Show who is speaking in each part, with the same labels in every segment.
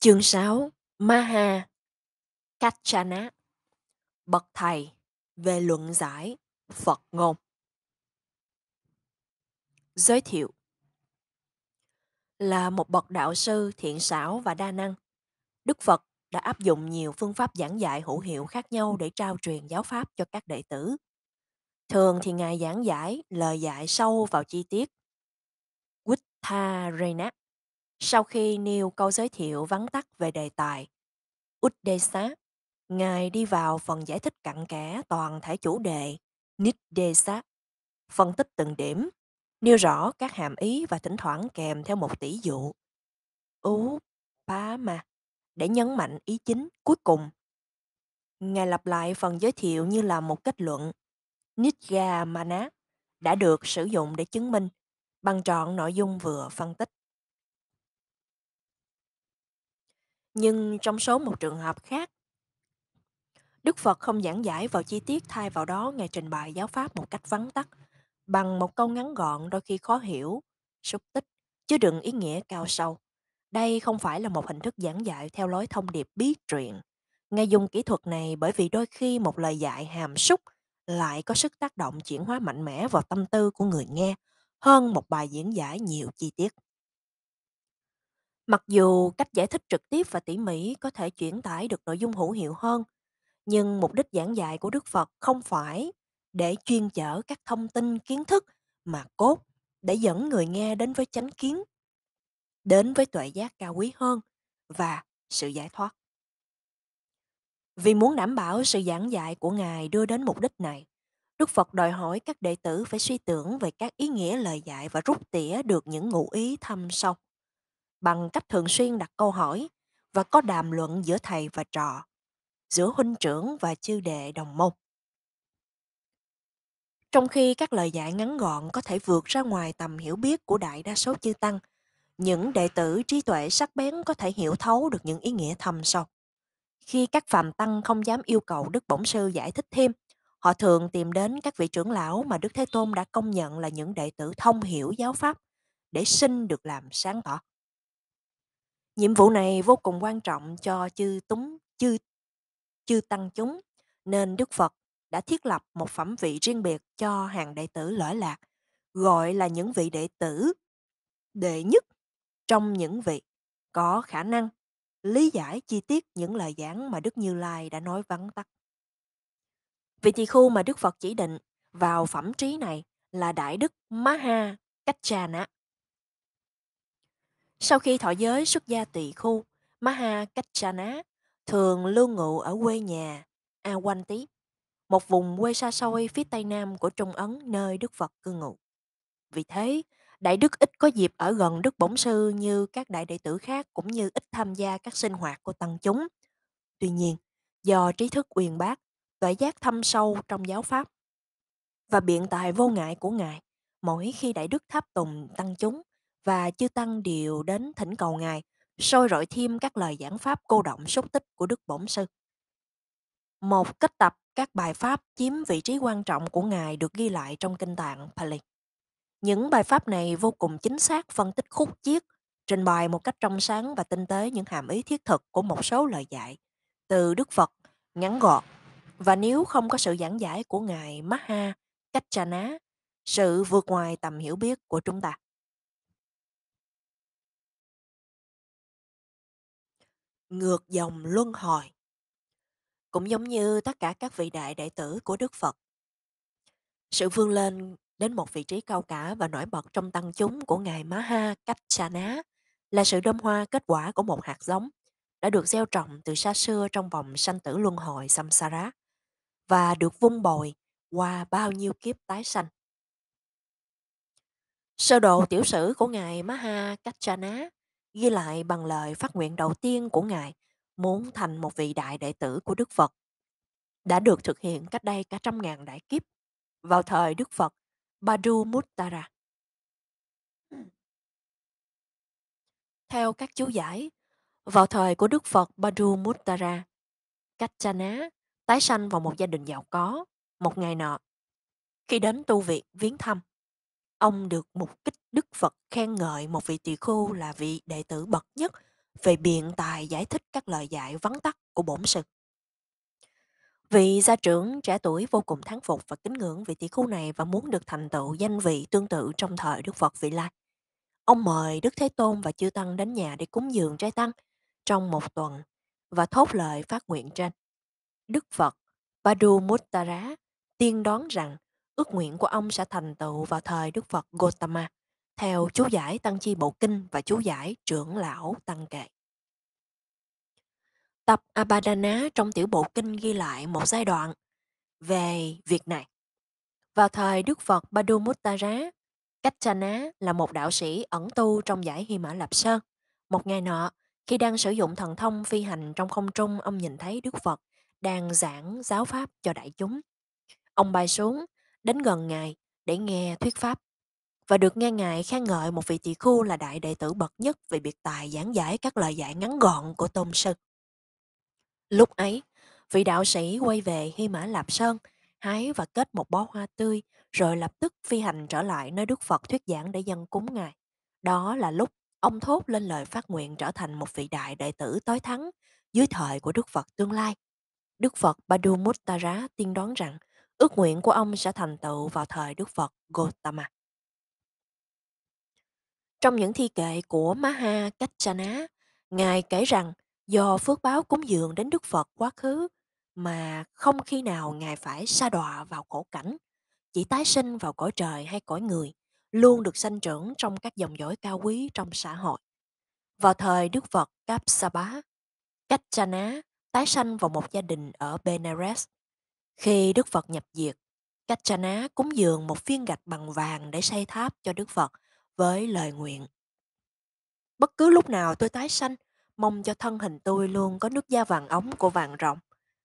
Speaker 1: Chương 6 Maha Kachana Bậc Thầy về luận giải Phật ngôn Giới thiệu Là một bậc đạo sư thiện xảo và đa năng, Đức Phật đã áp dụng nhiều phương pháp giảng dạy hữu hiệu khác nhau để trao truyền giáo pháp cho các đệ tử. Thường thì Ngài giảng giải lời dạy sâu vào chi tiết. Quýt tha Renak sau khi nêu câu giới thiệu vắn tắt về đề tài, Uddesat, ngài đi vào phần giải thích cặn kẽ toàn thể chủ đề Niddesat, phân tích từng điểm, nêu rõ các hàm ý và thỉnh thoảng kèm theo một tỷ dụ. Ú, ba mà, để nhấn mạnh ý chính cuối cùng. Ngài lặp lại phần giới thiệu như là một kết luận. Nitga Mana đã được sử dụng để chứng minh bằng trọn nội dung vừa phân tích. Nhưng trong số một trường hợp khác, Đức Phật không giảng giải vào chi tiết thay vào đó Ngài trình bày giáo pháp một cách vắn tắt, bằng một câu ngắn gọn đôi khi khó hiểu, xúc tích, chứ đừng ý nghĩa cao sâu. Đây không phải là một hình thức giảng dạy theo lối thông điệp bí truyện. Ngài dùng kỹ thuật này bởi vì đôi khi một lời dạy hàm xúc lại có sức tác động chuyển hóa mạnh mẽ vào tâm tư của người nghe hơn một bài diễn giải nhiều chi tiết. Mặc dù cách giải thích trực tiếp và tỉ mỉ có thể chuyển tải được nội dung hữu hiệu hơn, nhưng mục đích giảng dạy của Đức Phật không phải để chuyên chở các thông tin kiến thức mà cốt để dẫn người nghe đến với chánh kiến, đến với tuệ giác cao quý hơn và sự giải thoát. Vì muốn đảm bảo sự giảng dạy của Ngài đưa đến mục đích này, Đức Phật đòi hỏi các đệ tử phải suy tưởng về các ý nghĩa lời dạy và rút tỉa được những ngụ ý thâm sâu bằng cách thường xuyên đặt câu hỏi và có đàm luận giữa thầy và trò, giữa huynh trưởng và chư đệ đồng môn. Trong khi các lời giải ngắn gọn có thể vượt ra ngoài tầm hiểu biết của đại đa số chư tăng, những đệ tử trí tuệ sắc bén có thể hiểu thấu được những ý nghĩa thầm sâu. Khi các phàm tăng không dám yêu cầu Đức Bổn Sư giải thích thêm, họ thường tìm đến các vị trưởng lão mà Đức Thế Tôn đã công nhận là những đệ tử thông hiểu giáo pháp để xin được làm sáng tỏ. Nhiệm vụ này vô cùng quan trọng cho chư túng chư chư tăng chúng nên Đức Phật đã thiết lập một phẩm vị riêng biệt cho hàng đệ tử lõi lạc, gọi là những vị đệ tử đệ nhất trong những vị có khả năng lý giải chi tiết những lời giảng mà Đức Như Lai đã nói vắn tắt. Vị tỳ khu mà Đức Phật chỉ định vào phẩm trí này là Đại Đức Maha Cách Trà Nã, sau khi thọ giới xuất gia tỳ khu, Maha Kachana thường lưu ngụ ở quê nhà Awanti, một vùng quê xa xôi phía tây nam của Trung Ấn nơi Đức Phật cư ngụ. Vì thế, Đại Đức ít có dịp ở gần Đức Bổng Sư như các đại đệ tử khác cũng như ít tham gia các sinh hoạt của tăng chúng. Tuy nhiên, do trí thức uyên bác, tuệ giác thâm sâu trong giáo pháp và biện tài vô ngại của Ngài, mỗi khi Đại Đức tháp tùng tăng chúng, và chư tăng đều đến thỉnh cầu ngài, sôi rọi thêm các lời giảng pháp cô động xúc tích của Đức Bổn Sư. Một kết tập các bài pháp chiếm vị trí quan trọng của ngài được ghi lại trong kinh tạng Pali. Những bài pháp này vô cùng chính xác phân tích khúc chiết, trình bày một cách trong sáng và tinh tế những hàm ý thiết thực của một số lời dạy từ Đức Phật ngắn gọn. Và nếu không có sự giảng giải của ngài Maha Cách Chana, sự vượt ngoài tầm hiểu biết của chúng ta. ngược dòng luân hồi. Cũng giống như tất cả các vị đại đệ tử của Đức Phật. Sự vươn lên đến một vị trí cao cả và nổi bật trong tăng chúng của Ngài Maha Cách Sa Ná là sự đơm hoa kết quả của một hạt giống đã được gieo trồng từ xa xưa trong vòng sanh tử luân hồi samsara và được vun bồi qua bao nhiêu kiếp tái sanh. Sơ đồ tiểu sử của Ngài Maha Kachana ghi lại bằng lời phát nguyện đầu tiên của Ngài muốn thành một vị đại đệ tử của Đức Phật. Đã được thực hiện cách đây cả trăm ngàn đại kiếp vào thời Đức Phật Badu Muttara. Theo các chú giải, vào thời của Đức Phật Badu Muttara, Kachana tái sanh vào một gia đình giàu có một ngày nọ. Khi đến tu viện viếng thăm, Ông được mục kích Đức Phật khen ngợi một vị tỳ khưu là vị đệ tử bậc nhất về biện tài giải thích các lời dạy vắn tắt của bổn sư. Vị gia trưởng trẻ tuổi vô cùng thán phục và kính ngưỡng vị tỷ khu này và muốn được thành tựu danh vị tương tự trong thời Đức Phật vị lai. Ông mời Đức Thế Tôn và Chư Tăng đến nhà để cúng dường trái tăng trong một tuần và thốt lời phát nguyện trên. Đức Phật Padumuttara tiên đoán rằng ước nguyện của ông sẽ thành tựu vào thời Đức Phật Gotama, theo chú giải Tăng Chi Bộ Kinh và chú giải trưởng lão Tăng Kệ. Tập Abadana trong tiểu bộ kinh ghi lại một giai đoạn về việc này. Vào thời Đức Phật Badumuttara, Kachana là một đạo sĩ ẩn tu trong giải Hy Mã Lạp Sơn. Một ngày nọ, khi đang sử dụng thần thông phi hành trong không trung, ông nhìn thấy Đức Phật đang giảng giáo pháp cho đại chúng. Ông bay xuống, đến gần Ngài để nghe thuyết pháp và được nghe Ngài khen ngợi một vị tỷ khu là đại đệ tử bậc nhất về biệt tài giảng giải các lời giải ngắn gọn của Tôn Sư. Lúc ấy, vị đạo sĩ quay về Hy Mã Lạp Sơn, hái và kết một bó hoa tươi, rồi lập tức phi hành trở lại nơi Đức Phật thuyết giảng để dân cúng Ngài. Đó là lúc ông thốt lên lời phát nguyện trở thành một vị đại đệ tử tối thắng dưới thời của Đức Phật tương lai. Đức Phật Badu Muttara tiên đoán rằng Ước nguyện của ông sẽ thành tựu vào thời Đức Phật Gautama. Trong những thi kệ của Maha Kachana, Ngài kể rằng do phước báo cúng dường đến Đức Phật quá khứ mà không khi nào Ngài phải sa đọa vào khổ cảnh, chỉ tái sinh vào cõi trời hay cõi người, luôn được sanh trưởng trong các dòng dõi cao quý trong xã hội. Vào thời Đức Phật Kapsapa, Kachana tái sanh vào một gia đình ở Benares, khi Đức Phật nhập diệt, Gachana cúng dường một viên gạch bằng vàng để xây tháp cho Đức Phật với lời nguyện. Bất cứ lúc nào tôi tái sanh, mong cho thân hình tôi luôn có nước da vàng ống của vàng rộng.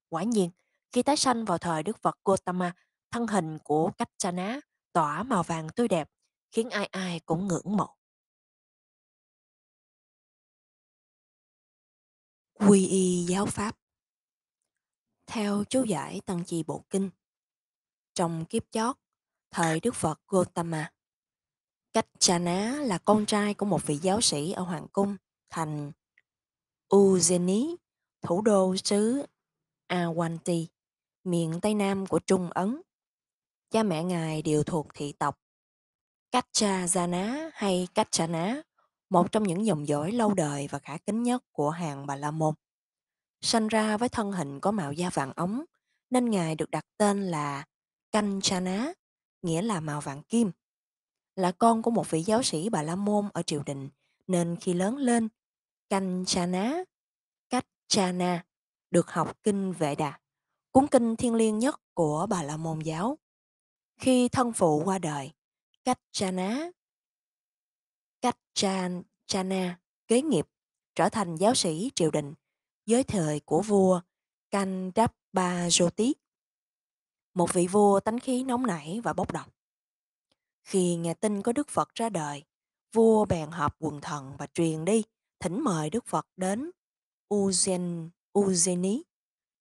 Speaker 1: Quả nhiên, khi tái sanh vào thời Đức Phật Gautama, thân hình của Gachana tỏa màu vàng tươi đẹp, khiến ai ai cũng ngưỡng mộ. Quy y giáo pháp theo chú giải Tăng Chi Bộ Kinh, trong kiếp chót, thời Đức Phật gautama cách Cha Ná là con trai của một vị giáo sĩ ở Hoàng Cung, thành Ujjani, thủ đô xứ Awanti, miền Tây Nam của Trung Ấn. Cha mẹ ngài đều thuộc thị tộc Kacha Jana hay Kachana, một trong những dòng dõi lâu đời và khả kính nhất của hàng Bà La Môn. Sanh ra với thân hình có màu da vàng ống, nên Ngài được đặt tên là Kanchana, nghĩa là màu vàng kim. Là con của một vị giáo sĩ Bà La Môn ở triều đình, nên khi lớn lên, Kanchana, Kachana được học kinh Vệ Đà, cuốn kinh thiên liêng nhất của Bà La Môn giáo. Khi thân phụ qua đời, Kachana, Kachana kế nghiệp trở thành giáo sĩ triều đình dưới thời của vua Kandrabhajoti, một vị vua tánh khí nóng nảy và bốc đồng. Khi nghe tin có Đức Phật ra đời, vua bèn họp quần thần và truyền đi, thỉnh mời Đức Phật đến Uzen, Uzeni.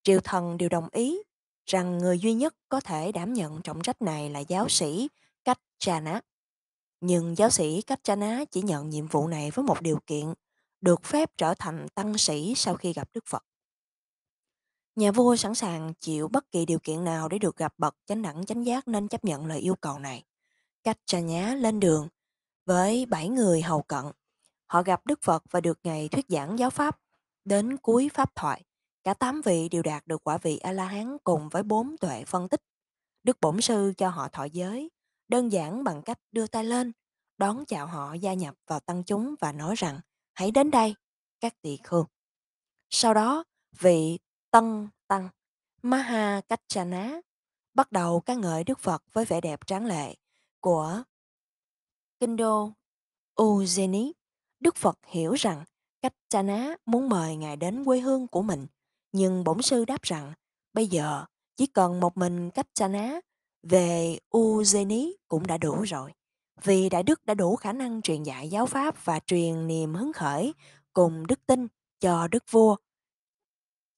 Speaker 1: Triều thần đều đồng ý rằng người duy nhất có thể đảm nhận trọng trách này là giáo sĩ Cách Chana. Nhưng giáo sĩ Cách Chana chỉ nhận nhiệm vụ này với một điều kiện – được phép trở thành tăng sĩ sau khi gặp Đức Phật. Nhà vua sẵn sàng chịu bất kỳ điều kiện nào để được gặp bậc chánh đẳng chánh giác nên chấp nhận lời yêu cầu này. Cách cha nhá lên đường với bảy người hầu cận. Họ gặp Đức Phật và được Ngài thuyết giảng giáo pháp. Đến cuối pháp thoại, cả tám vị đều đạt được quả vị A-la-hán cùng với bốn tuệ phân tích. Đức Bổn Sư cho họ thọ giới, đơn giản bằng cách đưa tay lên, đón chào họ gia nhập vào tăng chúng và nói rằng hãy đến đây, các tỳ khương. Sau đó, vị Tân Tăng Maha Kachana bắt đầu ca ngợi Đức Phật với vẻ đẹp tráng lệ của Kinh đô Ujjani. Đức Phật hiểu rằng Kachana muốn mời Ngài đến quê hương của mình, nhưng bổn sư đáp rằng bây giờ chỉ cần một mình Kachana về Ujjani cũng đã đủ rồi. Vì Đại Đức đã đủ khả năng truyền dạy giáo pháp và truyền niềm hứng khởi cùng đức tin cho đức vua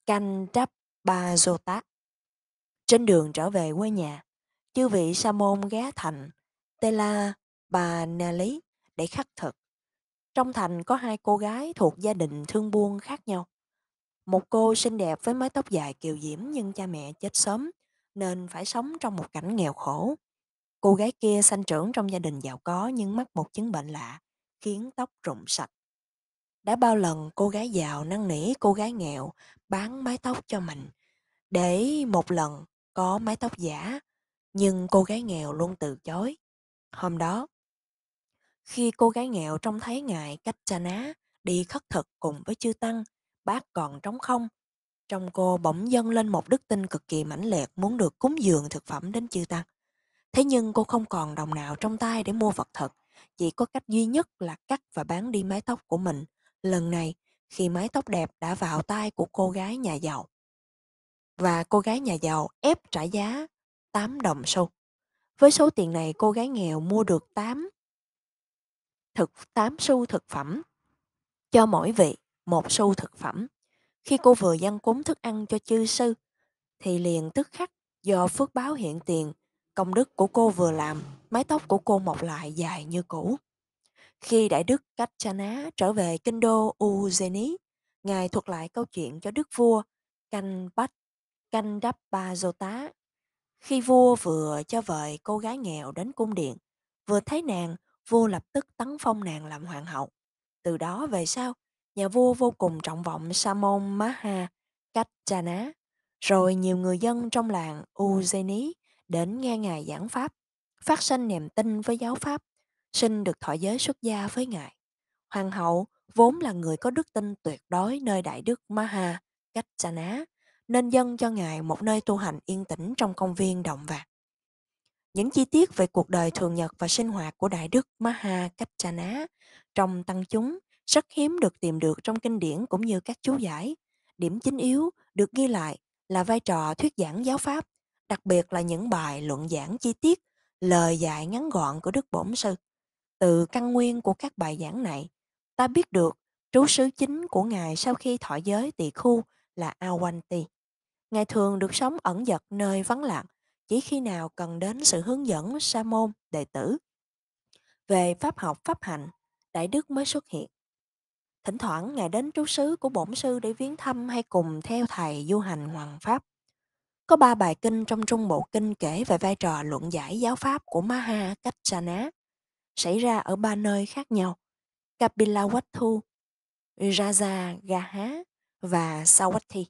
Speaker 1: canh Kandrabhajota. Trên đường trở về quê nhà, chư vị sa môn ghé thành Tela Bà nà Lý để khắc thực. Trong thành có hai cô gái thuộc gia đình thương buôn khác nhau. Một cô xinh đẹp với mái tóc dài kiều diễm nhưng cha mẹ chết sớm nên phải sống trong một cảnh nghèo khổ. Cô gái kia sanh trưởng trong gia đình giàu có nhưng mắc một chứng bệnh lạ, khiến tóc rụng sạch. Đã bao lần cô gái giàu năn nỉ cô gái nghèo bán mái tóc cho mình, để một lần có mái tóc giả, nhưng cô gái nghèo luôn từ chối. Hôm đó, khi cô gái nghèo trông thấy ngài cách cha ná đi khất thực cùng với chư tăng, bác còn trống không. Trong cô bỗng dâng lên một đức tin cực kỳ mãnh liệt muốn được cúng dường thực phẩm đến chư tăng. Thế nhưng cô không còn đồng nào trong tay để mua vật thật, chỉ có cách duy nhất là cắt và bán đi mái tóc của mình. Lần này, khi mái tóc đẹp đã vào tay của cô gái nhà giàu. Và cô gái nhà giàu ép trả giá 8 đồng xu. Với số tiền này cô gái nghèo mua được 8 thực 8 xu thực phẩm cho mỗi vị một xu thực phẩm. Khi cô vừa dâng cúng thức ăn cho chư sư thì liền tức khắc do phước báo hiện tiền Công đức của cô vừa làm, mái tóc của cô mọc lại dài như cũ. Khi Đại Đức Cách Chana trở về kinh đô Ujeni, Ngài thuật lại câu chuyện cho Đức Vua Canh Bách Canh Đắp Ba Dô Tá. Khi vua vừa cho vợ cô gái nghèo đến cung điện, vừa thấy nàng, vua lập tức tấn phong nàng làm hoàng hậu. Từ đó về sau, nhà vua vô cùng trọng vọng Samon Maha Cách Chana. Rồi nhiều người dân trong làng Ujeni đến nghe Ngài giảng Pháp, phát sinh niềm tin với giáo Pháp, sinh được thọ giới xuất gia với Ngài. Hoàng hậu vốn là người có đức tin tuyệt đối nơi đại đức Maha, cách Chà Ná, nên dân cho Ngài một nơi tu hành yên tĩnh trong công viên động vạt. Những chi tiết về cuộc đời thường nhật và sinh hoạt của Đại Đức Maha Cách Chà Ná trong tăng chúng rất hiếm được tìm được trong kinh điển cũng như các chú giải. Điểm chính yếu được ghi lại là vai trò thuyết giảng giáo pháp đặc biệt là những bài luận giảng chi tiết, lời dạy ngắn gọn của Đức Bổn Sư. Từ căn nguyên của các bài giảng này, ta biết được trú sứ chính của Ngài sau khi thọ giới tỳ khu là Awanti. Ngài thường được sống ẩn dật nơi vắng lặng, chỉ khi nào cần đến sự hướng dẫn sa môn, đệ tử. Về pháp học pháp hạnh Đại Đức mới xuất hiện. Thỉnh thoảng Ngài đến trú sứ của bổn sư để viếng thăm hay cùng theo Thầy du hành hoàng pháp. Có ba bài kinh trong Trung Bộ Kinh kể về vai trò luận giải giáo pháp của Maha Kachana xảy ra ở ba nơi khác nhau, Kapilawattu, Rajagaha và Sawathi.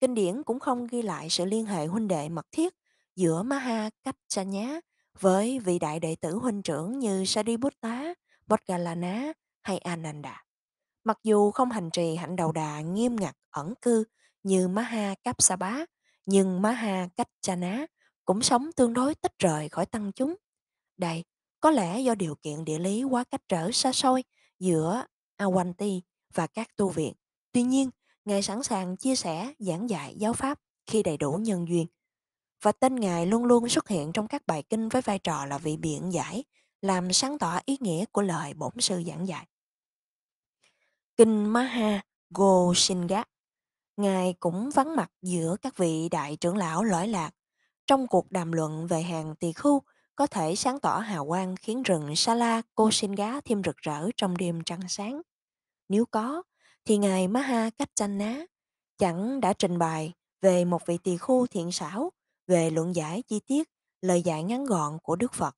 Speaker 1: Kinh điển cũng không ghi lại sự liên hệ huynh đệ mật thiết giữa Maha Kachanya với vị đại đệ tử huynh trưởng như Sariputta, Bodgalana hay Ananda. Mặc dù không hành trì hạnh đầu đà nghiêm ngặt ẩn cư như Maha Kapsapa nhưng Maha Kachana cũng sống tương đối tách rời khỏi tăng chúng. Đây có lẽ do điều kiện địa lý quá cách trở xa xôi giữa Awanti và các tu viện. Tuy nhiên, Ngài sẵn sàng chia sẻ, giảng dạy giáo pháp khi đầy đủ nhân duyên. Và tên Ngài luôn luôn xuất hiện trong các bài kinh với vai trò là vị biện giải, làm sáng tỏ ý nghĩa của lời bổn sư giảng dạy. Kinh Maha Gosinga Ngài cũng vắng mặt giữa các vị đại trưởng lão lõi lạc trong cuộc đàm luận về hàng tỳ khưu có thể sáng tỏ hào quang khiến rừng Sala Kosin-gá thêm rực rỡ trong đêm trăng sáng. Nếu có, thì Ngài Maha Kachana chẳng đã trình bày về một vị tỳ khu thiện xảo về luận giải chi tiết lời dạy ngắn gọn của Đức Phật.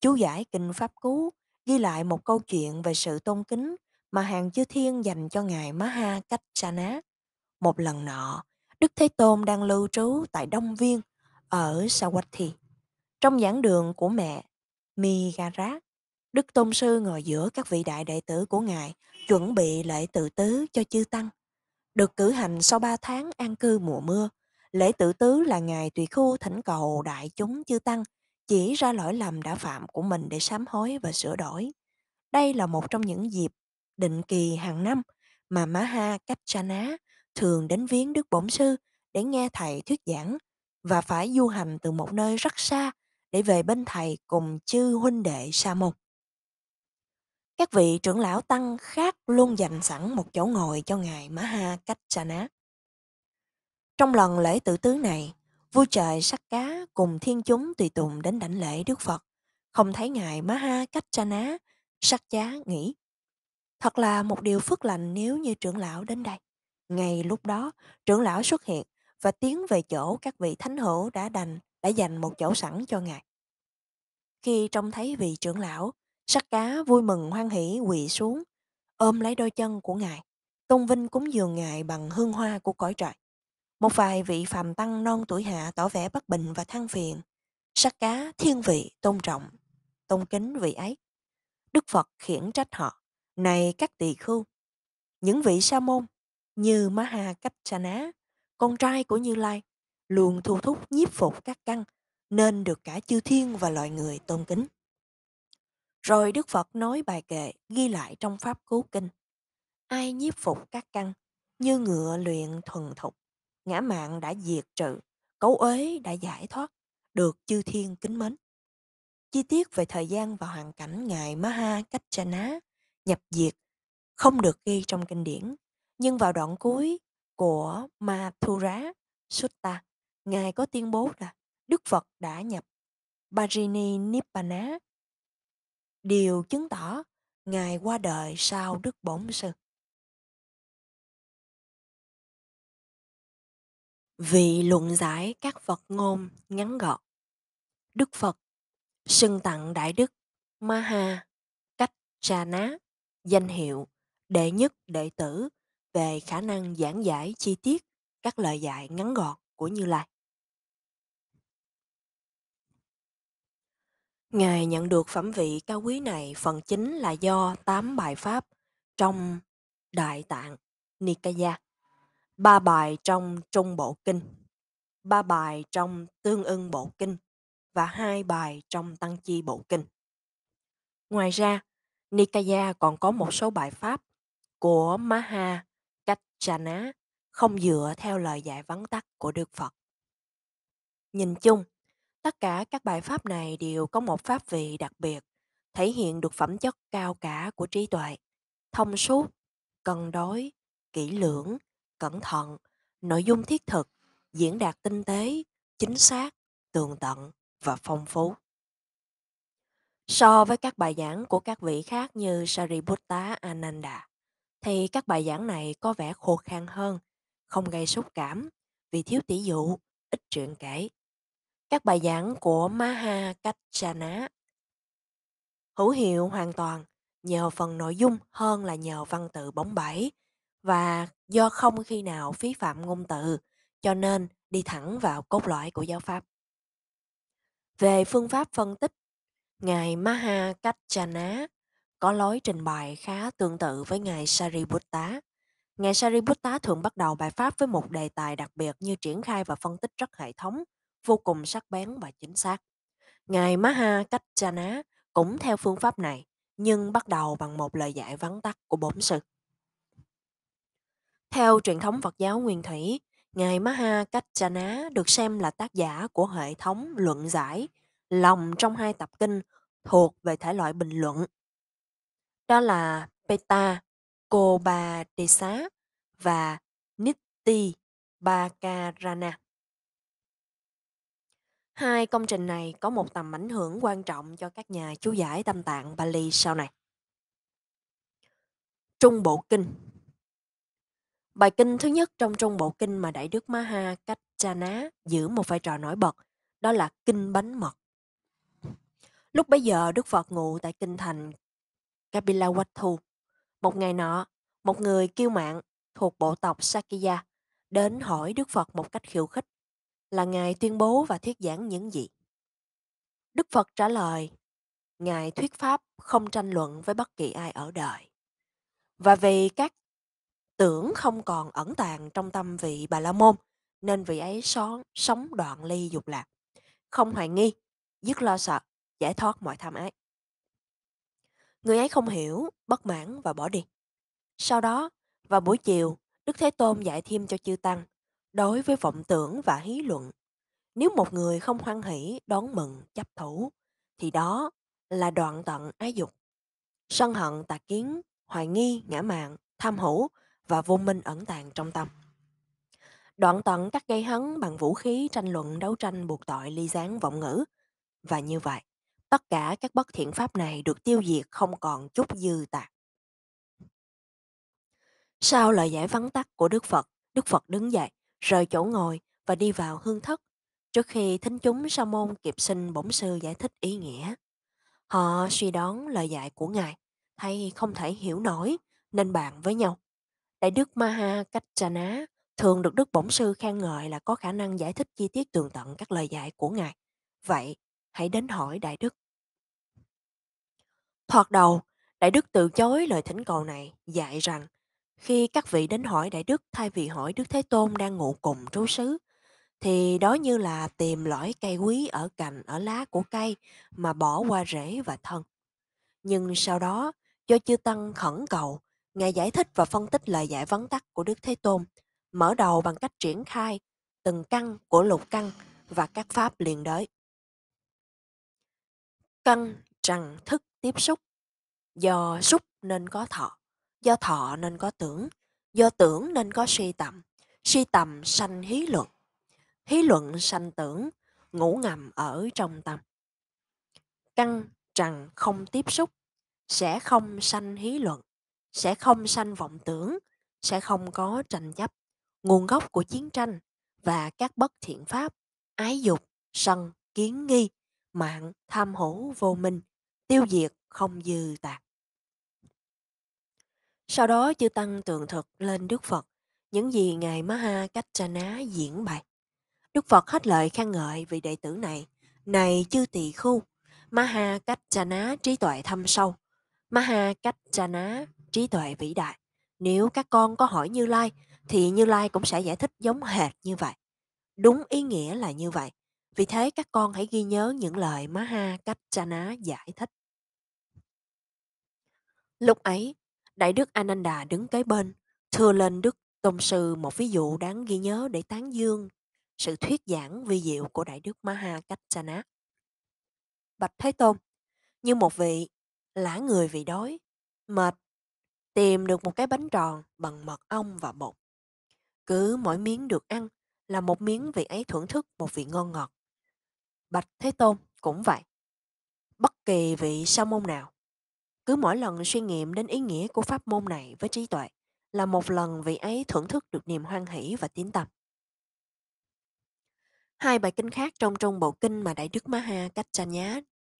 Speaker 1: Chú giải Kinh Pháp Cú ghi lại một câu chuyện về sự tôn kính mà hàng chư thiên dành cho Ngài Maha Kachana. Một lần nọ, Đức Thế Tôn đang lưu trú tại Đông Viên ở Sawati. Trong giảng đường của mẹ Migarat, Đức Tôn Sư ngồi giữa các vị đại đệ tử của Ngài chuẩn bị lễ tự tứ cho chư Tăng. Được cử hành sau ba tháng an cư mùa mưa, lễ tự tứ là ngày tùy khu thỉnh cầu đại chúng chư Tăng chỉ ra lỗi lầm đã phạm của mình để sám hối và sửa đổi. Đây là một trong những dịp định kỳ hàng năm mà Maha Cách thường đến viếng Đức Bổn Sư để nghe Thầy thuyết giảng và phải du hành từ một nơi rất xa để về bên Thầy cùng chư huynh đệ sa môn. Các vị trưởng lão tăng khác luôn dành sẵn một chỗ ngồi cho Ngài Maha Kachana. Trong lần lễ tự tứ này, vua trời sắc cá cùng thiên chúng tùy tùng đến đảnh lễ Đức Phật, không thấy Ngài Maha Kachana, sắc giá nghĩ. Thật là một điều phước lành nếu như trưởng lão đến đây. Ngay lúc đó, trưởng lão xuất hiện và tiến về chỗ các vị thánh hữu đã đành đã dành một chỗ sẵn cho ngài. Khi trông thấy vị trưởng lão, sắc cá vui mừng hoan hỷ quỳ xuống, ôm lấy đôi chân của ngài, tôn vinh cúng dường ngài bằng hương hoa của cõi trời. Một vài vị phàm tăng non tuổi hạ tỏ vẻ bất bình và than phiền. Sắc cá thiên vị tôn trọng, tôn kính vị ấy. Đức Phật khiển trách họ, này các tỳ khưu. Những vị sa môn như Maha Ná, con trai của Như Lai, luôn thu thúc nhiếp phục các căn, nên được cả chư thiên và loài người tôn kính. Rồi Đức Phật nói bài kệ ghi lại trong Pháp Cứu Kinh. Ai nhiếp phục các căn, như ngựa luyện thuần thục, ngã mạng đã diệt trừ, cấu uế đã giải thoát, được chư thiên kính mến. Chi tiết về thời gian và hoàn cảnh Ngài Maha Cách Ná nhập diệt không được ghi trong kinh điển nhưng vào đoạn cuối của Mathura Sutta, Ngài có tuyên bố là Đức Phật đã nhập Parini Nibbana. Điều chứng tỏ Ngài qua đời sau Đức Bổn Sư. Vị luận giải các Phật ngôn ngắn gọn. Đức Phật xưng tặng Đại Đức Maha Cách Trà Ná danh hiệu đệ nhất đệ tử về khả năng giảng giải chi tiết các lời dạy ngắn gọn của Như Lai. Ngài nhận được phẩm vị cao quý này phần chính là do 8 bài pháp trong Đại Tạng Nikaya, ba bài trong Trung Bộ Kinh, ba bài trong Tương ưng Bộ Kinh và hai bài trong Tăng Chi Bộ Kinh. Ngoài ra, Nikaya còn có một số bài pháp của Maha cách chana không dựa theo lời dạy vắn tắt của Đức Phật. Nhìn chung, tất cả các bài pháp này đều có một pháp vị đặc biệt, thể hiện được phẩm chất cao cả của trí tuệ, thông suốt, cân đối, kỹ lưỡng, cẩn thận, nội dung thiết thực, diễn đạt tinh tế, chính xác, tường tận và phong phú. So với các bài giảng của các vị khác như Sariputta Ananda, thì các bài giảng này có vẻ khô khan hơn, không gây xúc cảm vì thiếu tỷ dụ, ít chuyện kể. Các bài giảng của Maha Kachana hữu hiệu hoàn toàn nhờ phần nội dung hơn là nhờ văn tự bóng bẩy và do không khi nào phí phạm ngôn từ cho nên đi thẳng vào cốt lõi của giáo pháp. Về phương pháp phân tích, Ngài Maha Kachana có lối trình bày khá tương tự với ngài Sariputta. Ngài Sariputta thường bắt đầu bài pháp với một đề tài đặc biệt như triển khai và phân tích rất hệ thống, vô cùng sắc bén và chính xác. Ngài Maha Kachana cũng theo phương pháp này, nhưng bắt đầu bằng một lời giải vắn tắt của bổn sư. Theo truyền thống Phật giáo Nguyên Thủy, Ngài Maha Kachana được xem là tác giả của hệ thống luận giải lòng trong hai tập kinh thuộc về thể loại bình luận đó là Peta, Koba Desa và Nitti Bakarana. Hai công trình này có một tầm ảnh hưởng quan trọng cho các nhà chú giải tâm tạng Bali sau này. Trung Bộ Kinh Bài kinh thứ nhất trong Trung Bộ Kinh mà Đại Đức Maha Kachana giữ một vai trò nổi bật, đó là Kinh Bánh Mật. Lúc bấy giờ Đức Phật ngụ tại Kinh Thành Kapila Watu. Một ngày nọ, một người kiêu mạng thuộc bộ tộc Sakya đến hỏi Đức Phật một cách khiêu khích là Ngài tuyên bố và thuyết giảng những gì. Đức Phật trả lời, Ngài thuyết pháp không tranh luận với bất kỳ ai ở đời. Và vì các tưởng không còn ẩn tàng trong tâm vị Bà La Môn, nên vị ấy sống, sống đoạn ly dục lạc, không hoài nghi, dứt lo sợ, giải thoát mọi tham ái. Người ấy không hiểu, bất mãn và bỏ đi. Sau đó, vào buổi chiều, Đức Thế Tôn dạy thêm cho chư Tăng đối với vọng tưởng và hí luận. Nếu một người không hoan hỷ, đón mừng, chấp thủ, thì đó là đoạn tận ái dục. Sân hận tà kiến, hoài nghi, ngã mạn, tham hữu và vô minh ẩn tàng trong tâm. Đoạn tận các gây hấn bằng vũ khí tranh luận đấu tranh buộc tội ly gián vọng ngữ và như vậy tất cả các bất thiện pháp này được tiêu diệt không còn chút dư tạc. Sau lời giải vắn tắt của Đức Phật, Đức Phật đứng dậy, rời chỗ ngồi và đi vào hương thất. Trước khi thính chúng sa môn kịp xin bổn sư giải thích ý nghĩa, họ suy đoán lời dạy của Ngài, hay không thể hiểu nổi nên bàn với nhau. Đại đức Maha Kachana thường được Đức Bổn Sư khen ngợi là có khả năng giải thích chi tiết tường tận các lời dạy của Ngài. Vậy, hãy đến hỏi Đại Đức. Thoạt đầu, Đại Đức từ chối lời thỉnh cầu này, dạy rằng khi các vị đến hỏi Đại Đức thay vì hỏi Đức Thế Tôn đang ngủ cùng trú xứ, thì đó như là tìm lõi cây quý ở cành, ở lá của cây mà bỏ qua rễ và thân. Nhưng sau đó, do chư Tăng khẩn cầu, Ngài giải thích và phân tích lời giải vấn tắc của Đức Thế Tôn, mở đầu bằng cách triển khai từng căn của lục căn và các pháp liền đới căn trần thức tiếp xúc do xúc nên có thọ do thọ nên có tưởng do tưởng nên có suy tầm suy tầm sanh hí luận hí luận sanh tưởng ngủ ngầm ở trong tâm căn trần không tiếp xúc sẽ không sanh hí luận sẽ không sanh vọng tưởng sẽ không có tranh chấp nguồn gốc của chiến tranh và các bất thiện pháp ái dục sân kiến nghi mạng tham hữu vô minh tiêu diệt không dư tạc sau đó chư tăng tường thuật lên đức phật những gì ngài maha ná diễn bày đức phật hết lời khen ngợi vị đệ tử này này chư tỳ khu maha ná trí tuệ thâm sâu maha ná trí tuệ vĩ đại nếu các con có hỏi như lai thì như lai cũng sẽ giải thích giống hệt như vậy đúng ý nghĩa là như vậy vì thế các con hãy ghi nhớ những lời Maha Kapchana giải thích. Lúc ấy, Đại đức Ananda đứng kế bên, thưa lên Đức Tông Sư một ví dụ đáng ghi nhớ để tán dương sự thuyết giảng vi diệu của Đại đức Maha Kapchana. Bạch Thế Tôn, như một vị lã người vì đói, mệt, tìm được một cái bánh tròn bằng mật ong và bột. Cứ mỗi miếng được ăn là một miếng vị ấy thưởng thức một vị ngon ngọt. Bạch Thế Tôn cũng vậy. Bất kỳ vị sa môn nào, cứ mỗi lần suy nghiệm đến ý nghĩa của pháp môn này với trí tuệ là một lần vị ấy thưởng thức được niềm hoan hỷ và tiến tâm. Hai bài kinh khác trong Trung Bộ Kinh mà Đại Đức Maha Cách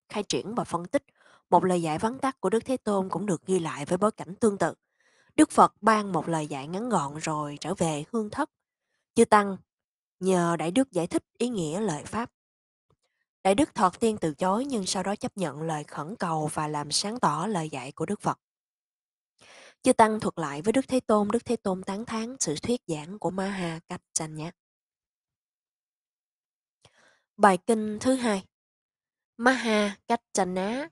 Speaker 1: khai triển và phân tích, một lời giải vắn tắt của Đức Thế Tôn cũng được ghi lại với bối cảnh tương tự. Đức Phật ban một lời dạy ngắn gọn rồi trở về hương thất. Chư Tăng nhờ Đại Đức giải thích ý nghĩa lời Pháp Đại đức Thọt Tiên từ chối nhưng sau đó chấp nhận lời khẩn cầu và làm sáng tỏ lời dạy của Đức Phật. Chư Tăng thuật lại với Đức Thế Tôn, Đức Thế Tôn tán thán sự thuyết giảng của Maha Kachanya. Bài kinh thứ hai Maha Kachana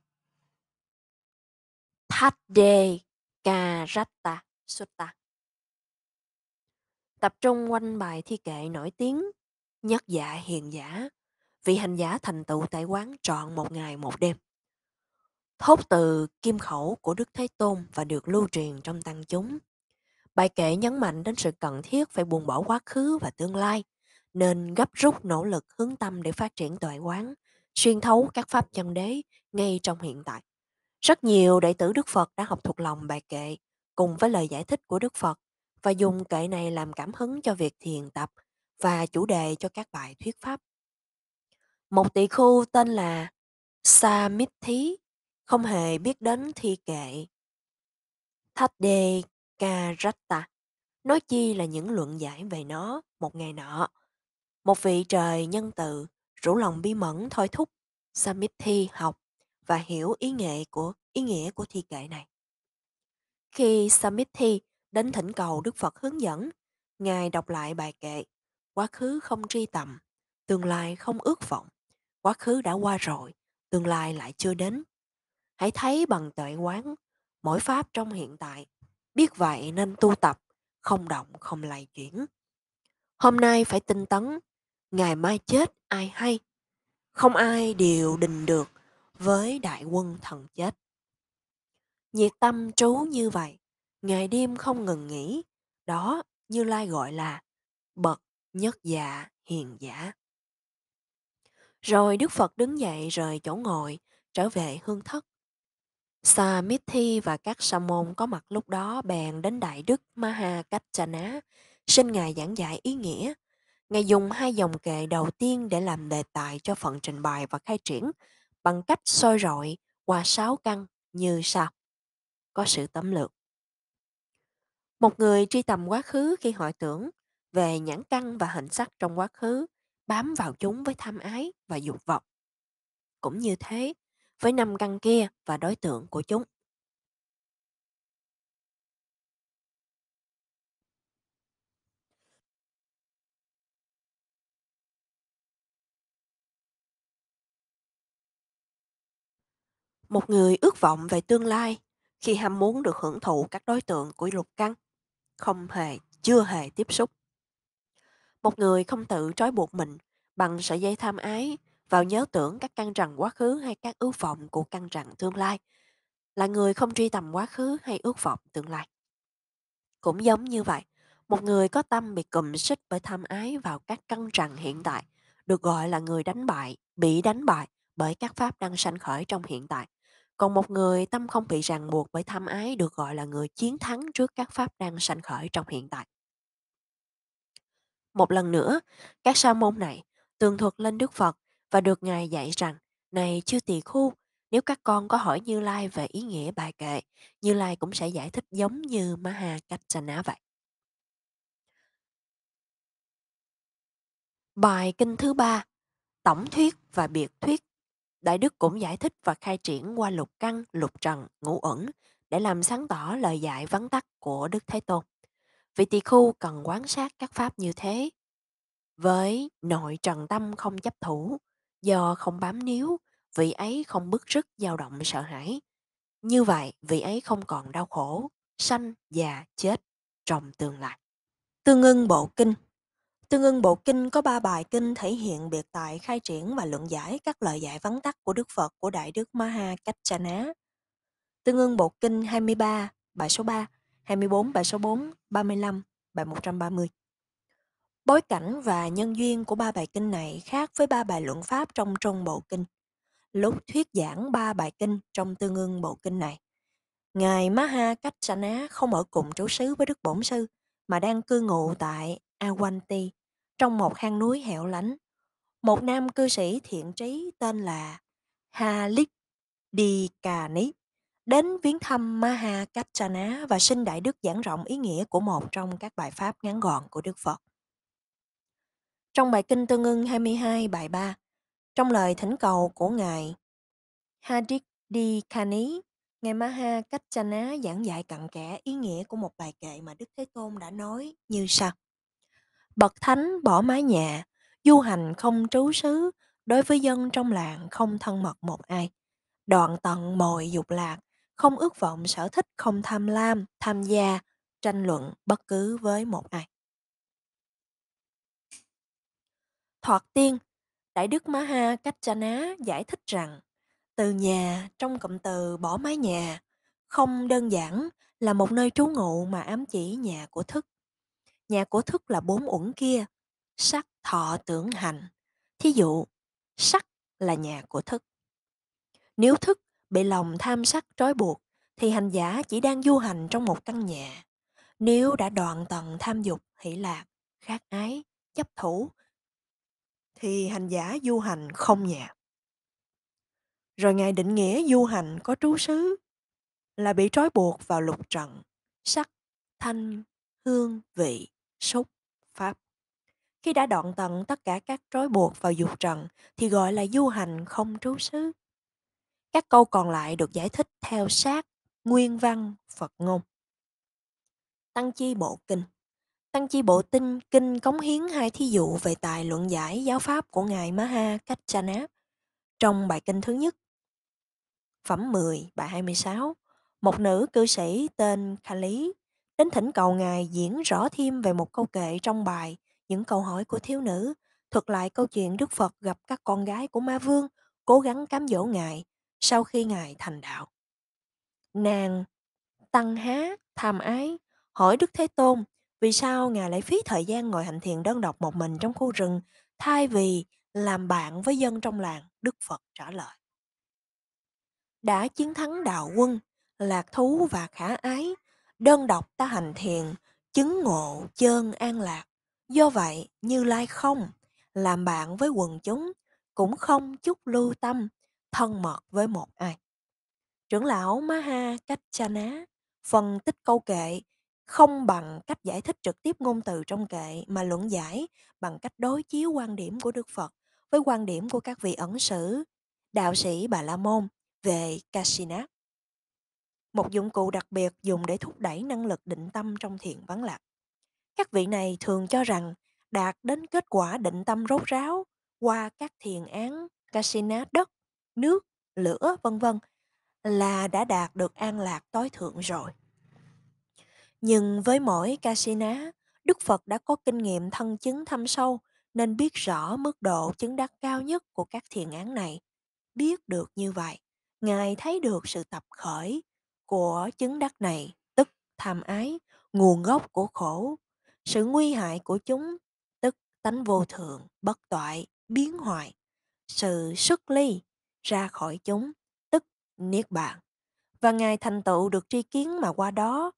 Speaker 1: Thadde Karatta Sutta Tập trung quanh bài thi kệ nổi tiếng Nhất dạ hiền giả vị hành giả thành tựu tại quán trọn một ngày một đêm. Thốt từ kim khẩu của Đức Thế Tôn và được lưu truyền trong tăng chúng. Bài kệ nhấn mạnh đến sự cần thiết phải buông bỏ quá khứ và tương lai, nên gấp rút nỗ lực hướng tâm để phát triển tuệ quán, xuyên thấu các pháp chân đế ngay trong hiện tại. Rất nhiều đệ tử Đức Phật đã học thuộc lòng bài kệ cùng với lời giải thích của Đức Phật và dùng kệ này làm cảm hứng cho việc thiền tập và chủ đề cho các bài thuyết pháp một tỷ khu tên là Sa Mít Thí, không hề biết đến thi kệ. Thách Đê Karatta, nói chi là những luận giải về nó một ngày nọ. Một vị trời nhân từ, rủ lòng bi mẫn thôi thúc Samithi học và hiểu ý nghệ của ý nghĩa của thi kệ này. Khi Samithi đến thỉnh cầu Đức Phật hướng dẫn, Ngài đọc lại bài kệ, quá khứ không tri tầm, tương lai không ước vọng, quá khứ đã qua rồi tương lai lại chưa đến hãy thấy bằng tuệ quán mỗi pháp trong hiện tại biết vậy nên tu tập không động không lầy chuyển hôm nay phải tinh tấn ngày mai chết ai hay không ai điều định được với đại quân thần chết nhiệt tâm trú như vậy ngày đêm không ngừng nghỉ đó như lai gọi là bậc nhất dạ hiền giả rồi Đức Phật đứng dậy rời chỗ ngồi, trở về hương thất. Sa Mít Thi và các sa môn có mặt lúc đó bèn đến Đại Đức Maha Cách Chà Ná, xin Ngài giảng dạy ý nghĩa. Ngài dùng hai dòng kệ đầu tiên để làm đề tài cho phần trình bày và khai triển bằng cách soi rọi qua sáu căn như sau. Có sự tấm lược. Một người tri tầm quá khứ khi hỏi tưởng về nhãn căn và hình sắc trong quá khứ bám vào chúng với tham ái và dục vọng. Cũng như thế, với năm căn kia và đối tượng của chúng. Một người ước vọng về tương lai khi ham muốn được hưởng thụ các đối tượng của lục căn không hề chưa hề tiếp xúc một người không tự trói buộc mình bằng sợi dây tham ái vào nhớ tưởng các căn trần quá khứ hay các ước vọng của căn trần tương lai, là người không truy tầm quá khứ hay ước vọng tương lai. Cũng giống như vậy, một người có tâm bị cụm xích bởi tham ái vào các căn trần hiện tại, được gọi là người đánh bại, bị đánh bại bởi các pháp đang sanh khởi trong hiện tại. Còn một người tâm không bị ràng buộc bởi tham ái được gọi là người chiến thắng trước các pháp đang sanh khởi trong hiện tại. Một lần nữa, các sa môn này tường thuật lên Đức Phật và được Ngài dạy rằng, này chưa tỳ khu, nếu các con có hỏi Như Lai về ý nghĩa bài kệ, Như Lai cũng sẽ giải thích giống như Maha Kachana vậy. Bài kinh thứ ba, tổng thuyết và biệt thuyết. Đại Đức cũng giải thích và khai triển qua lục căn, lục trần, ngũ ẩn để làm sáng tỏ lời dạy vắn tắt của Đức Thế Tôn. Vị tỳ khu cần quán sát các pháp như thế. Với nội trần tâm không chấp thủ, do không bám níu, vị ấy không bức rứt dao động sợ hãi. Như vậy, vị ấy không còn đau khổ, sanh, già, chết trong tương lai. Tương ưng bộ kinh Tương ưng bộ kinh có ba bài kinh thể hiện biệt tại khai triển và luận giải các lời giải vắn tắt của Đức Phật của Đại Đức Maha Cách Cha Ná. Tương ưng bộ kinh 23, bài số 3 24 bài số 64, 35, bài 130. Bối cảnh và nhân duyên của ba bài kinh này khác với ba bài luận pháp trong trung bộ kinh. Lúc thuyết giảng ba bài kinh trong tương ưng bộ kinh này, Ngài Maha Cách Sá không ở cùng trú xứ với Đức Bổn Sư, mà đang cư ngụ tại Awanti, trong một hang núi hẻo lánh. Một nam cư sĩ thiện trí tên là Halik Dikani đến viếng thăm Maha Kapchana và xin Đại Đức giảng rộng ý nghĩa của một trong các bài pháp ngắn gọn của Đức Phật. Trong bài kinh tương ưng 22 bài 3, trong lời thỉnh cầu của Ngài Hadik Kani, Ngài Maha Kapchana giảng dạy cặn kẽ ý nghĩa của một bài kệ mà Đức Thế Tôn đã nói như sau. Bậc thánh bỏ mái nhà, du hành không trú xứ, đối với dân trong làng không thân mật một ai. Đoạn tận mọi dục lạc, không ước vọng sở thích không tham lam tham gia tranh luận bất cứ với một ai thoạt tiên đại đức maha kachana giải thích rằng từ nhà trong cụm từ bỏ mái nhà không đơn giản là một nơi trú ngụ mà ám chỉ nhà của thức nhà của thức là bốn uẩn kia sắc thọ tưởng hành thí dụ sắc là nhà của thức nếu thức bị lòng tham sắc trói buộc thì hành giả chỉ đang du hành trong một căn nhà. Nếu đã đoạn tận tham dục, hỷ lạc, khát ái, chấp thủ, thì hành giả du hành không nhà. Rồi Ngài định nghĩa du hành có trú xứ là bị trói buộc vào lục trần, sắc, thanh, hương, vị, xúc, pháp. Khi đã đoạn tận tất cả các trói buộc vào dục trần thì gọi là du hành không trú xứ. Các câu còn lại được giải thích theo sát nguyên văn Phật ngôn. Tăng chi bộ kinh Tăng chi bộ tinh kinh cống hiến hai thí dụ về tài luận giải giáo pháp của Ngài Maha Kachana trong bài kinh thứ nhất. Phẩm 10, bài 26, một nữ cư sĩ tên Kha Lý đến thỉnh cầu Ngài diễn rõ thêm về một câu kệ trong bài những câu hỏi của thiếu nữ thuật lại câu chuyện Đức Phật gặp các con gái của Ma Vương cố gắng cám dỗ Ngài sau khi ngài thành đạo nàng tăng há tham ái hỏi đức thế tôn vì sao ngài lại phí thời gian ngồi hành thiền đơn độc một mình trong khu rừng thay vì làm bạn với dân trong làng đức phật trả lời đã chiến thắng đạo quân lạc thú và khả ái đơn độc ta hành thiền chứng ngộ chơn an lạc do vậy như lai không làm bạn với quần chúng cũng không chút lưu tâm thân mật với một ai. Trưởng lão Maha Kachana phân tích câu kệ không bằng cách giải thích trực tiếp ngôn từ trong kệ mà luận giải bằng cách đối chiếu quan điểm của Đức Phật với quan điểm của các vị ẩn sử, đạo sĩ Bà La Môn về Kasina. Một dụng cụ đặc biệt dùng để thúc đẩy năng lực định tâm trong thiền vắng lạc. Các vị này thường cho rằng đạt đến kết quả định tâm rốt ráo qua các thiền án Kasina đất nước, lửa, vân vân là đã đạt được an lạc tối thượng rồi. Nhưng với mỗi Kasina, Đức Phật đã có kinh nghiệm thân chứng thâm sâu nên biết rõ mức độ chứng đắc cao nhất của các thiền án này. Biết được như vậy, Ngài thấy được sự tập khởi của chứng đắc này, tức tham ái, nguồn gốc của khổ, sự nguy hại của chúng, tức tánh vô thượng bất toại, biến hoại, sự xuất ly, ra khỏi chúng, tức Niết Bàn. Và Ngài thành tựu được tri kiến mà qua đó,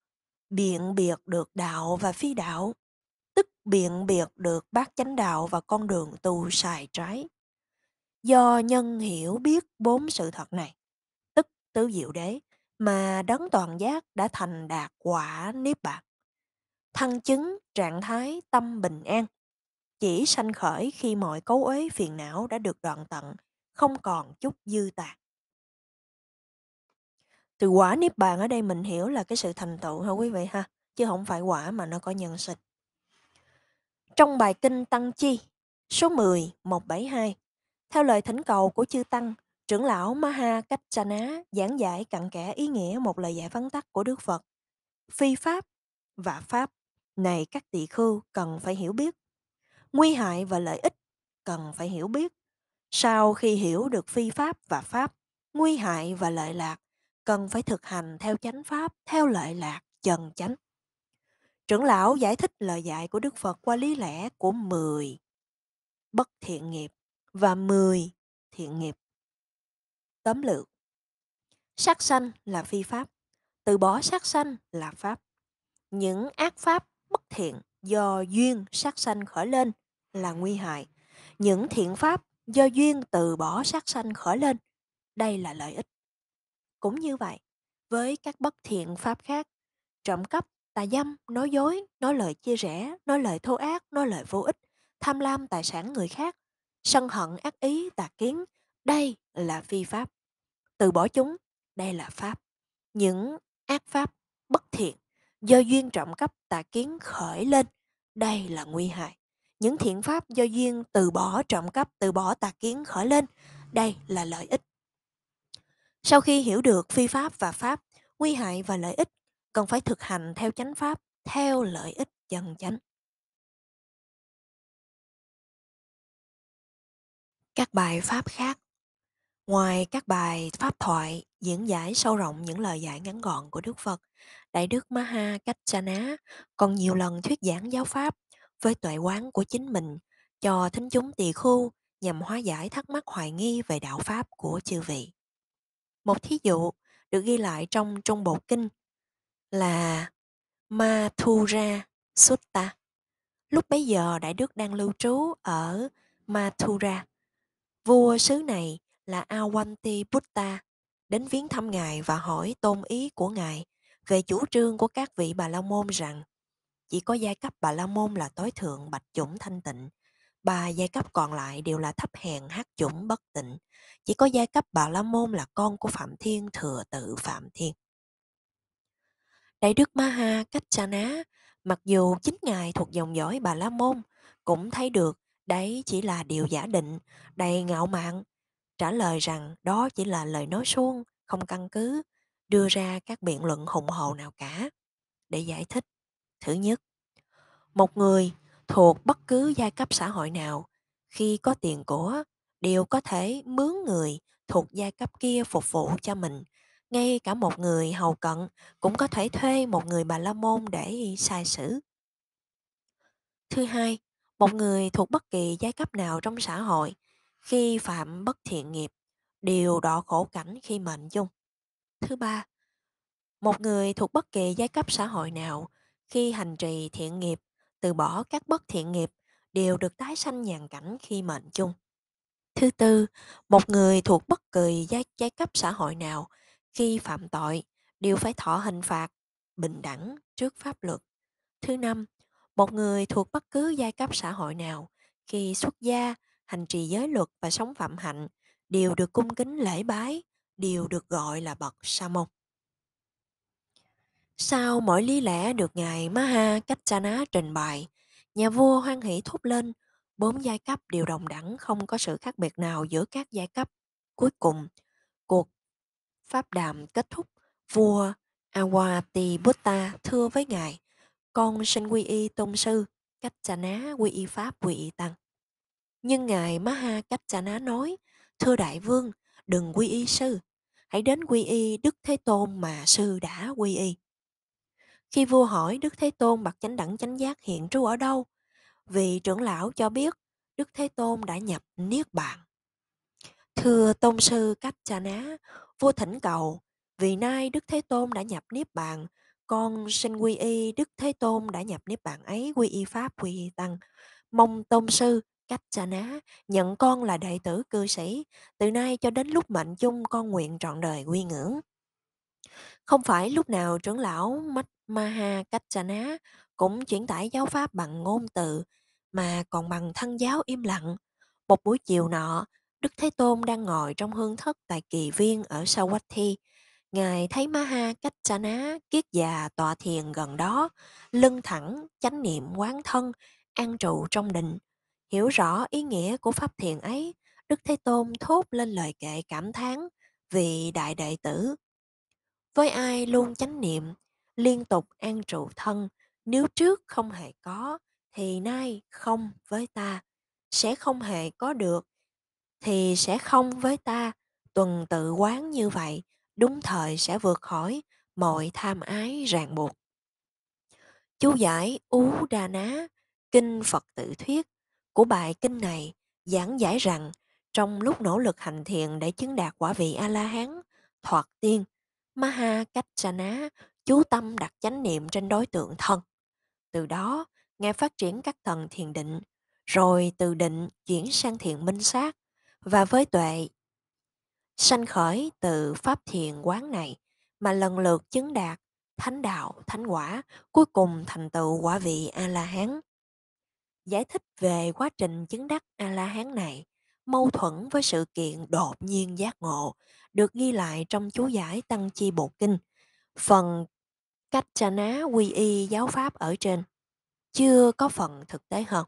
Speaker 1: biện biệt được đạo và phi đạo, tức biện biệt được bát chánh đạo và con đường tu sai trái. Do nhân hiểu biết bốn sự thật này, tức tứ diệu đế, mà đấng toàn giác đã thành đạt quả niết bàn. Thăng chứng trạng thái tâm bình an, chỉ sanh khởi khi mọi cấu uế phiền não đã được đoạn tận không còn chút dư tạc từ quả niết bàn ở đây mình hiểu là cái sự thành tựu ha quý vị ha chứ không phải quả mà nó có nhân sinh trong bài kinh tăng chi số 10 172 theo lời thỉnh cầu của chư tăng trưởng lão Maha ná giảng giải cặn kẽ ý nghĩa một lời giải vắn tắt của Đức Phật phi pháp và pháp này các tỳ khưu cần phải hiểu biết nguy hại và lợi ích cần phải hiểu biết sau khi hiểu được phi pháp và pháp, nguy hại và lợi lạc, cần phải thực hành theo chánh pháp, theo lợi lạc, trần chánh. Trưởng lão giải thích lời dạy của Đức Phật qua lý lẽ của mười bất thiện nghiệp và mười thiện nghiệp. Tóm lược Sát sanh là phi pháp, từ bỏ sát sanh là pháp. Những ác pháp bất thiện do duyên sát sanh khởi lên là nguy hại. Những thiện pháp do duyên từ bỏ sát sanh khởi lên. Đây là lợi ích. Cũng như vậy, với các bất thiện pháp khác, trộm cắp, tà dâm, nói dối, nói lời chia rẽ, nói lời thô ác, nói lời vô ích, tham lam tài sản người khác, sân hận ác ý, tà kiến, đây là phi pháp. Từ bỏ chúng, đây là pháp. Những ác pháp bất thiện do duyên trộm cắp tà kiến khởi lên, đây là nguy hại những thiện pháp do duyên từ bỏ trộm cắp, từ bỏ tà kiến khởi lên. Đây là lợi ích. Sau khi hiểu được phi pháp và pháp, nguy hại và lợi ích, cần phải thực hành theo chánh pháp, theo lợi ích chân chánh. Các bài pháp khác Ngoài các bài pháp thoại diễn giải sâu rộng những lời giải ngắn gọn của Đức Phật, Đại đức Maha Cách Chana còn nhiều lần thuyết giảng giáo pháp với tuệ quán của chính mình cho thính chúng tỳ khu nhằm hóa giải thắc mắc hoài nghi về đạo pháp của chư vị. Một thí dụ được ghi lại trong Trung Bộ Kinh là Mathura Sutta. Lúc bấy giờ Đại Đức đang lưu trú ở Mathura. Vua xứ này là Awanti Buddha đến viếng thăm Ngài và hỏi tôn ý của Ngài về chủ trương của các vị bà la môn rằng chỉ có giai cấp Bà La Môn là tối thượng bạch chủng thanh tịnh, ba giai cấp còn lại đều là thấp hèn hát chủng bất tịnh. Chỉ có giai cấp Bà La Môn là con của Phạm Thiên thừa tự Phạm Thiên. Đại đức Maha Cách cha ná, mặc dù chính ngài thuộc dòng dõi Bà La Môn, cũng thấy được đấy chỉ là điều giả định, đầy ngạo mạn, trả lời rằng đó chỉ là lời nói suông, không căn cứ, đưa ra các biện luận hùng hồ nào cả. Để giải thích, Thứ nhất, một người thuộc bất cứ giai cấp xã hội nào khi có tiền của đều có thể mướn người thuộc giai cấp kia phục vụ cho mình ngay cả một người hầu cận cũng có thể thuê một người bà la môn để sai sử thứ hai một người thuộc bất kỳ giai cấp nào trong xã hội khi phạm bất thiện nghiệp đều đọ khổ cảnh khi mệnh chung thứ ba một người thuộc bất kỳ giai cấp xã hội nào khi hành trì thiện nghiệp, từ bỏ các bất thiện nghiệp đều được tái sanh nhàn cảnh khi mệnh chung. Thứ tư, một người thuộc bất kỳ giai, giai cấp xã hội nào khi phạm tội đều phải thọ hình phạt bình đẳng trước pháp luật. Thứ năm, một người thuộc bất cứ giai cấp xã hội nào khi xuất gia, hành trì giới luật và sống phạm hạnh đều được cung kính lễ bái, đều được gọi là bậc sa môn. Sau mỗi lý lẽ được ngài Maha Kachana trình bày, nhà vua hoan hỷ thốt lên, bốn giai cấp đều đồng đẳng không có sự khác biệt nào giữa các giai cấp. Cuối cùng, cuộc pháp đàm kết thúc, vua Buddha thưa với ngài, con xin quy y tôn sư, cách cha ná quy y pháp quy y tăng. Nhưng ngài Maha cách chà ná nói, thưa đại vương, đừng quy y sư, hãy đến quy y Đức Thế Tôn mà sư đã quy y. Khi vua hỏi Đức Thế Tôn bậc chánh đẳng chánh giác hiện trú ở đâu, vị trưởng lão cho biết Đức Thế Tôn đã nhập Niết Bàn. Thưa Tôn Sư Cách Cha Ná, vua thỉnh cầu, vì nay Đức Thế Tôn đã nhập Niết Bàn, con xin quy y Đức Thế Tôn đã nhập Niết Bàn ấy quy y Pháp quy y Tăng. Mong Tôn Sư Cách Cha Ná nhận con là đệ tử cư sĩ, từ nay cho đến lúc mệnh chung con nguyện trọn đời quy ngưỡng. Không phải lúc nào trưởng lão Mách Kachana cũng chuyển tải giáo pháp bằng ngôn từ mà còn bằng thân giáo im lặng. Một buổi chiều nọ, Đức Thế Tôn đang ngồi trong hương thất tại kỳ viên ở Sawathi. Ngài thấy Maha Kachana kiết già tọa thiền gần đó, lưng thẳng, chánh niệm quán thân, an trụ trong định. Hiểu rõ ý nghĩa của pháp thiền ấy, Đức Thế Tôn thốt lên lời kệ cảm thán vì đại đệ tử. Với ai luôn chánh niệm, liên tục an trụ thân nếu trước không hề có thì nay không với ta sẽ không hề có được thì sẽ không với ta tuần tự quán như vậy đúng thời sẽ vượt khỏi mọi tham ái ràng buộc chú giải ú Đà ná kinh phật tự thuyết của bài kinh này giảng giải rằng trong lúc nỗ lực hành thiện để chứng đạt quả vị a la hán thoạt tiên maha cách sa ná chú tâm đặt chánh niệm trên đối tượng thân. Từ đó, nghe phát triển các tầng thiền định, rồi từ định chuyển sang thiền minh sát và với tuệ. Sanh khởi từ pháp thiền quán này mà lần lượt chứng đạt thánh đạo, thánh quả, cuối cùng thành tựu quả vị A-la-hán. Giải thích về quá trình chứng đắc A-la-hán này, mâu thuẫn với sự kiện đột nhiên giác ngộ, được ghi lại trong chú giải Tăng Chi Bộ Kinh, phần cách trà ná quy y giáo pháp ở trên chưa có phần thực tế hơn.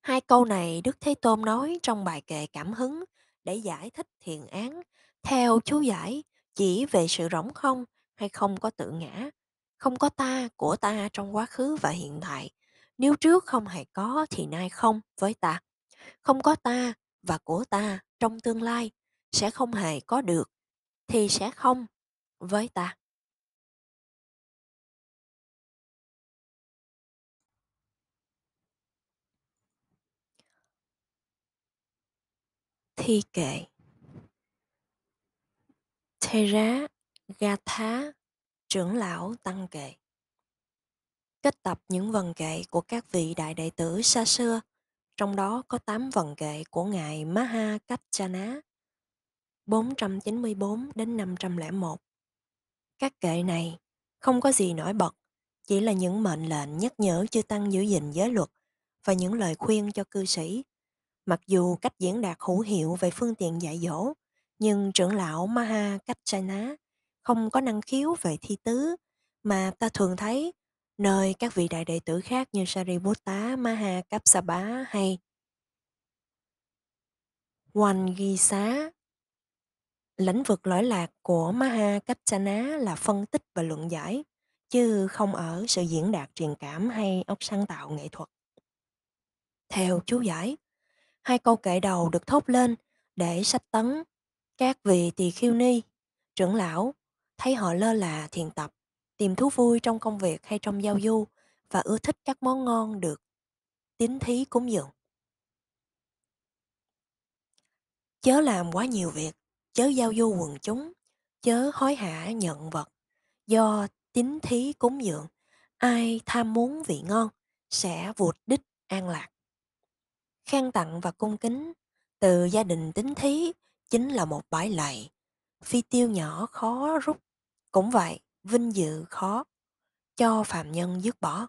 Speaker 1: Hai câu này Đức Thế Tôn nói trong bài kệ cảm hứng để giải thích thiền án theo chú giải chỉ về sự rỗng không hay không có tự ngã, không có ta của ta trong quá khứ và hiện tại. Nếu trước không hề có thì nay không với ta. Không có ta và của ta trong tương lai sẽ không hề có được thì sẽ không với ta. thi kệ ga thá, trưởng lão tăng kệ kết tập những vần kệ của các vị đại đệ tử xa xưa, trong đó có 8 vần kệ của ngài Maha Kachana 494 đến 501. Các kệ này không có gì nổi bật, chỉ là những mệnh lệnh nhắc nhở chư tăng giữ gìn giới luật và những lời khuyên cho cư sĩ Mặc dù cách diễn đạt hữu hiệu về phương tiện dạy dỗ, nhưng trưởng lão Maha Kachana không có năng khiếu về thi tứ mà ta thường thấy nơi các vị đại đệ tử khác như Sariputta, Maha Kapsapa hay Oanh Ghi Xá. Lĩnh vực lõi lạc của Maha Kachana là phân tích và luận giải, chứ không ở sự diễn đạt truyền cảm hay óc sáng tạo nghệ thuật. Theo chú giải, hai câu kệ đầu được thốt lên để sách tấn. Các vị tỳ khiêu ni, trưởng lão, thấy họ lơ là thiền tập, tìm thú vui trong công việc hay trong giao du và ưa thích các món ngon được tín thí cúng dường. Chớ làm quá nhiều việc, chớ giao du quần chúng, chớ hối hả nhận vật. Do tín thí cúng dường, ai tham muốn vị ngon sẽ vụt đích an lạc khen tặng và cung kính từ gia đình tính thí chính là một bãi lầy phi tiêu nhỏ khó rút cũng vậy vinh dự khó cho phạm nhân dứt bỏ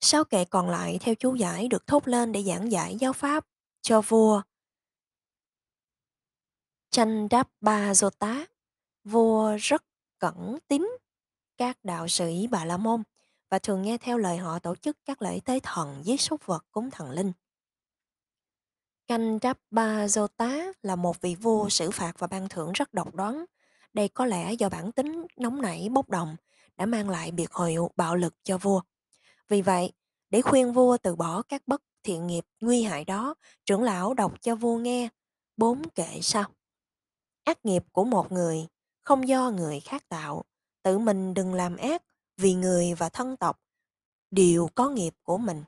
Speaker 1: sáu kệ còn lại theo chú giải được thốt lên để giảng giải giáo pháp cho vua tranh đáp ba tá vua rất cẩn tín các đạo sĩ bà la môn và thường nghe theo lời họ tổ chức các lễ tế thần với súc vật cúng thần linh. Kandrapa Jota là một vị vua xử phạt và ban thưởng rất độc đoán. Đây có lẽ do bản tính nóng nảy bốc đồng đã mang lại biệt hội bạo lực cho vua. Vì vậy, để khuyên vua từ bỏ các bất thiện nghiệp nguy hại đó, trưởng lão đọc cho vua nghe bốn kệ sau. Ác nghiệp của một người không do người khác tạo, tự mình đừng làm ác, vì người và thân tộc đều có nghiệp của mình.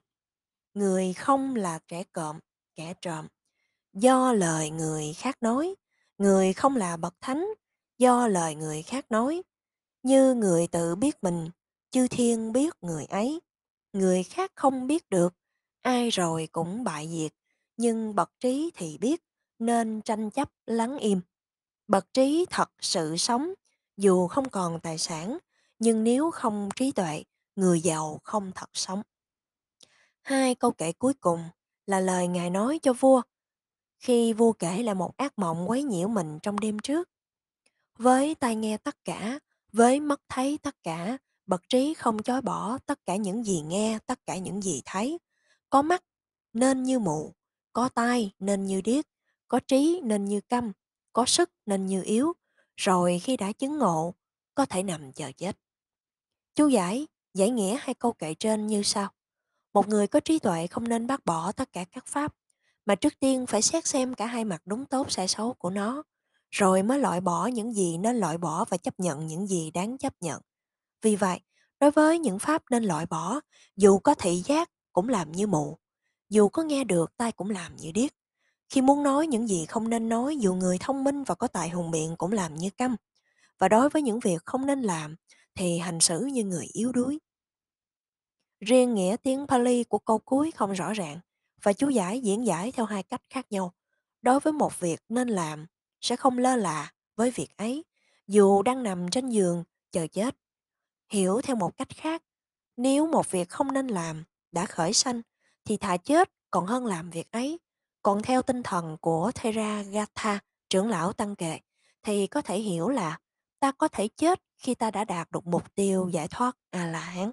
Speaker 1: Người không là kẻ cộm, kẻ trộm, do lời người khác nói. Người không là bậc thánh, do lời người khác nói. Như người tự biết mình, chư thiên biết người ấy. Người khác không biết được, ai rồi cũng bại diệt. Nhưng bậc trí thì biết, nên tranh chấp lắng im. Bậc trí thật sự sống, dù không còn tài sản, nhưng nếu không trí tuệ người giàu không thật sống hai câu kể cuối cùng là lời ngài nói cho vua khi vua kể là một ác mộng quấy nhiễu mình trong đêm trước với tai nghe tất cả với mắt thấy tất cả bậc trí không chối bỏ tất cả những gì nghe tất cả những gì thấy có mắt nên như mụ có tai nên như điếc có trí nên như câm có sức nên như yếu rồi khi đã chứng ngộ có thể nằm chờ chết Chú giải, giải nghĩa hai câu kệ trên như sau. Một người có trí tuệ không nên bác bỏ tất cả các pháp, mà trước tiên phải xét xem cả hai mặt đúng tốt sai xấu của nó, rồi mới loại bỏ những gì nên loại bỏ và chấp nhận những gì đáng chấp nhận. Vì vậy, đối với những pháp nên loại bỏ, dù có thị giác cũng làm như mù dù có nghe được tai cũng làm như điếc. Khi muốn nói những gì không nên nói, dù người thông minh và có tài hùng biện cũng làm như câm. Và đối với những việc không nên làm, thì hành xử như người yếu đuối. Riêng nghĩa tiếng Pali của câu cuối không rõ ràng và chú giải diễn giải theo hai cách khác nhau. Đối với một việc nên làm, sẽ không lơ là với việc ấy, dù đang nằm trên giường chờ chết. Hiểu theo một cách khác, nếu một việc không nên làm đã khởi sanh thì thà chết còn hơn làm việc ấy. Còn theo tinh thần của Theragatha, trưởng lão Tăng Kệ, thì có thể hiểu là ta có thể chết khi ta đã đạt được mục tiêu giải thoát a à, la hán